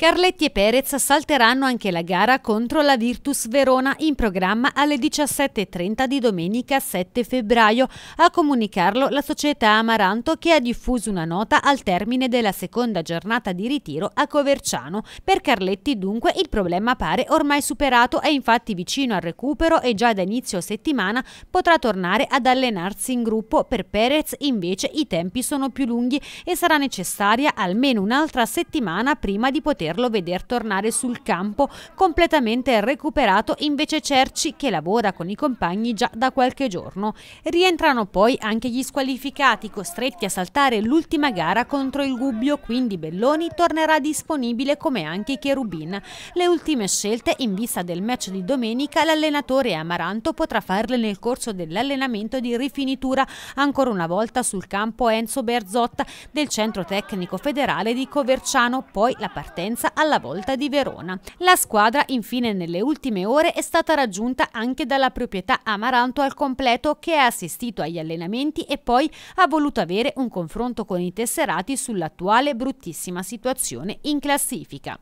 Carletti e Perez salteranno anche la gara contro la Virtus Verona in programma alle 17.30 di domenica 7 febbraio. A comunicarlo la società Amaranto che ha diffuso una nota al termine della seconda giornata di ritiro a Coverciano. Per Carletti dunque il problema pare ormai superato, è infatti vicino al recupero e già da inizio settimana potrà tornare ad allenarsi in gruppo. Per Perez invece i tempi sono più lunghi e sarà necessaria almeno un'altra settimana prima di poter vederlo veder tornare sul campo completamente recuperato invece Cerci che lavora con i compagni già da qualche giorno. Rientrano poi anche gli squalificati costretti a saltare l'ultima gara contro il Gubbio, quindi Belloni tornerà disponibile come anche i Cherubin. Le ultime scelte in vista del match di domenica l'allenatore Amaranto potrà farle nel corso dell'allenamento di rifinitura ancora una volta sul campo Enzo Berzotta del centro tecnico federale di Coverciano, poi la partenza distanza alla volta di Verona. La squadra infine nelle ultime ore è stata raggiunta anche dalla proprietà Amaranto al completo che ha assistito agli allenamenti e poi ha voluto avere un confronto con i tesserati sull'attuale bruttissima situazione in classifica.